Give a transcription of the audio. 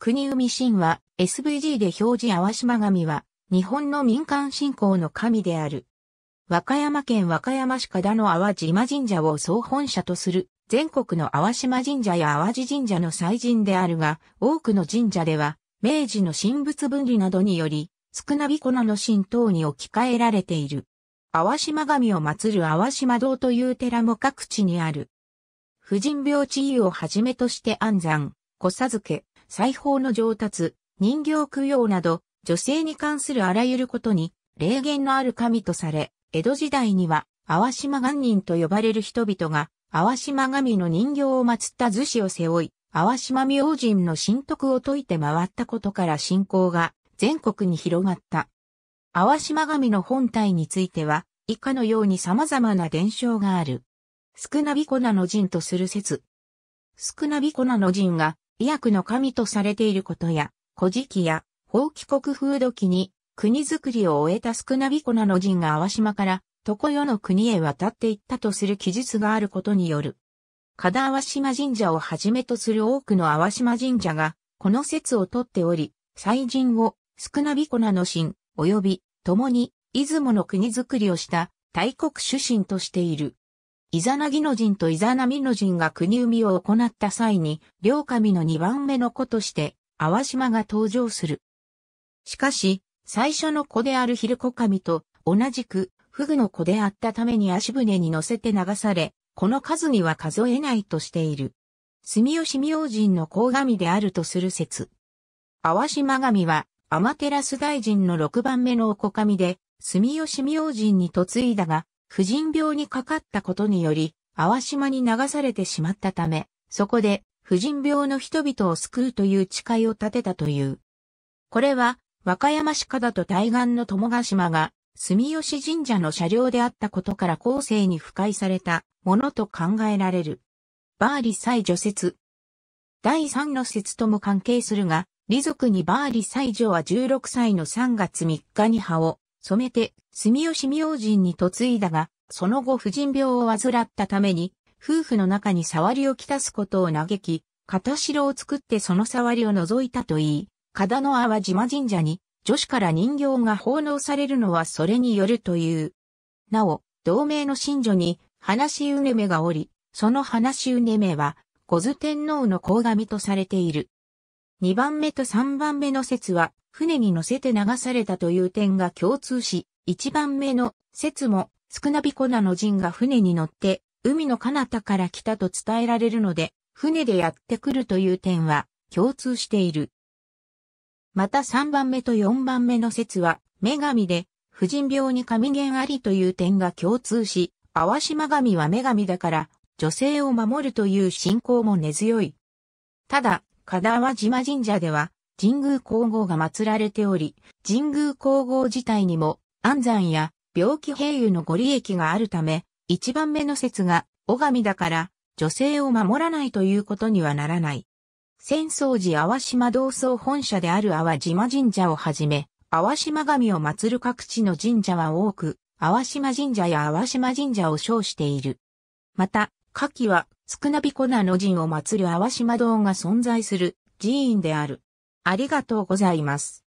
国海神話 SVG で表示淡島神は日本の民間信仰の神である。和歌山県和歌山市田の淡島神社を総本社とする全国の淡島神社や淡路神社の祭神であるが、多くの神社では明治の神仏分離などにより、少なび粉の神等に置き換えられている。淡島神を祀る淡島堂という寺も各地にある。婦人病治癒をはじめとして安産、佐漬け、裁縫の上達、人形供養など、女性に関するあらゆることに、霊言のある神とされ、江戸時代には、淡島元人と呼ばれる人々が、淡島神の人形を祀った図紙を背負い、淡島明神の神徳を解いて回ったことから信仰が全国に広がった。淡島神の本体については、以下のように様々な伝承がある。少なびこなの神とする説。少なびこなの神が医薬の神とされていることや、古事記や、法規国風土記に、国づくりを終えた少なびこなの人が淡島から、常世の国へ渡っていったとする記述があることによる。加田淡島神社をはじめとする多くの淡島神社が、この説をとっており、祭神を、少なびこなの神、及び、共に、出雲の国づくりをした、大国主神としている。イザナギの人とイザナミの人が国生みを行った際に、両神の二番目の子として、淡島が登場する。しかし、最初の子であるヒルコ神と、同じく、フグの子であったために足船に乗せて流され、この数には数えないとしている。住吉明神の甲神であるとする説。淡島神は、天照大臣の六番目のお子神で、住吉明神に嫁いだが、婦人病にかかったことにより、淡島に流されてしまったため、そこで婦人病の人々を救うという誓いを立てたという。これは、和歌山市下だと対岸の友ヶ島が、住吉神社の車両であったことから後世に腐敗されたものと考えられる。バーリ祭除説。第三の説とも関係するが、李族にバーリ祭女は16歳の3月3日に葉を染めて住吉明神に嫁いだが、その後婦人病を患ったために、夫婦の中に触りをきたすことを嘆き、片城を作ってその触りを除いたといい、片野淡島神社に女子から人形が奉納されるのはそれによるという。なお、同盟の信女に話うねめがおり、その話うねめは、小頭天皇の鴻神とされている。二番目と三番目の説は、船に乗せて流されたという点が共通し、一番目の説も、少なびこなの陣が船に乗って、海の彼方から来たと伝えられるので、船でやってくるという点は共通している。また3番目と4番目の説は、女神で、婦人病に神言ありという点が共通し、淡島神は女神だから、女性を守るという信仰も根強い。ただ、香川島神社では、神宮皇后が祀られており、神宮皇后自体にも安産や病気併誘のご利益があるため、一番目の説が、尾神だから、女性を守らないということにはならない。戦争時淡島同窓本社である淡島神社をはじめ、淡島神を祀る各地の神社は多く、淡島神社や淡島神社を称している。また、夏季は、少なびこなの神を祀る淡島堂が存在する寺院である。ありがとうございます。